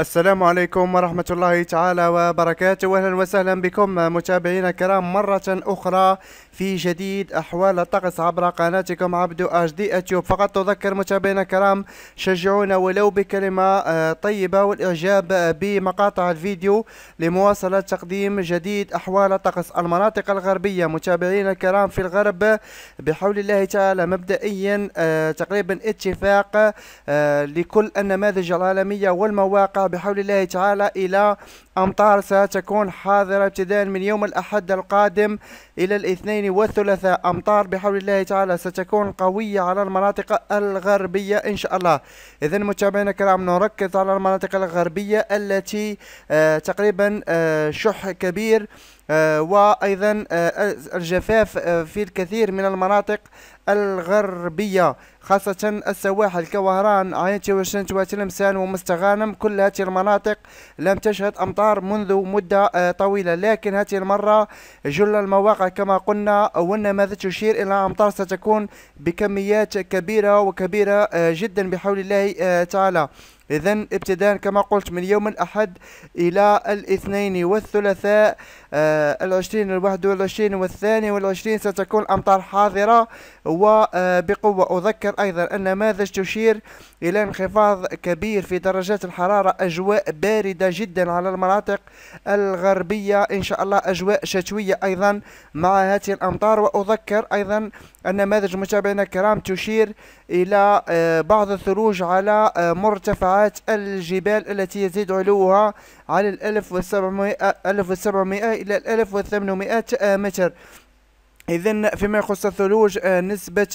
السلام عليكم ورحمة الله تعالى وبركاته أهلا وسهلا بكم متابعينا الكرام مرة أخرى في جديد أحوال الطقس عبر قناتكم عبدو اش دي اتيوب فقط تذكر متابعينا الكرام شجعونا ولو بكلمة آه، طيبة والإعجاب بمقاطع الفيديو لمواصلة تقديم جديد أحوال الطقس المناطق الغربية متابعينا الكرام في الغرب بحول الله تعالى مبدئيا آه، تقريبا اتفاق آه، لكل النماذج العالمية والمواقع بحول الله تعالى إلى أمطار ستكون حاضرة ابتداء من يوم الأحد القادم إلى الاثنين والثلاثاء أمطار بحول الله تعالى ستكون قوية على المناطق الغربية إن شاء الله إذا متابعينا الكرام نركز على المناطق الغربية التي آه تقريبا آه شح كبير آه وايضا آه الجفاف آه في الكثير من المناطق الغربيه خاصه السواحل كوهران عينتي وشنت وتلمسان ومستغانم كل هذه المناطق لم تشهد امطار الاخبار منذ مدة آه، طويلة لكن هذه المرة جل المواقع كما قلنا والنماذج تشير إلى أمطار ستكون بكميات كبيرة وكبيرة آه، جدا بحول الله آه، تعالى إذا ابتداء كما قلت من يوم الأحد إلى الاثنين والثلاثاء آه العشرين الواحد والعشرين والثاني والعشرين ستكون أمطار حاضرة وبقوة آه، أذكر أيضا أن ماذا تشير إلى انخفاض كبير في درجات الحرارة أجواء باردة جدا على المناطق الغربية إن شاء الله أجواء شتوية أيضا مع هذه الأمطار وأذكر أيضا النماذج متابعينا الكرام تشير إلى آه، بعض الثلوج على آه، مرتفعات مجموعات الجبال التي يزيد علوها على الألف وسبعمائة, ألف وسبعمائة إلى الألف وثمانمائة متر إذا فيما يخص الثلوج آه، نسبة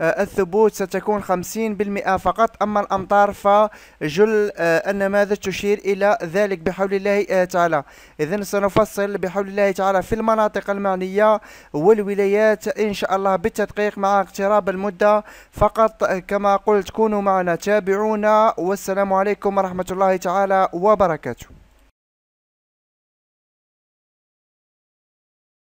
آه، الثبوت ستكون 50% فقط أما الأمطار فجل النماذج آه، تشير إلى ذلك بحول الله تعالى إذا سنفصل بحول الله تعالى في المناطق المعنية والولايات إن شاء الله بالتدقيق مع اقتراب المدة فقط كما قلت كونوا معنا تابعونا والسلام عليكم ورحمة الله تعالى وبركاته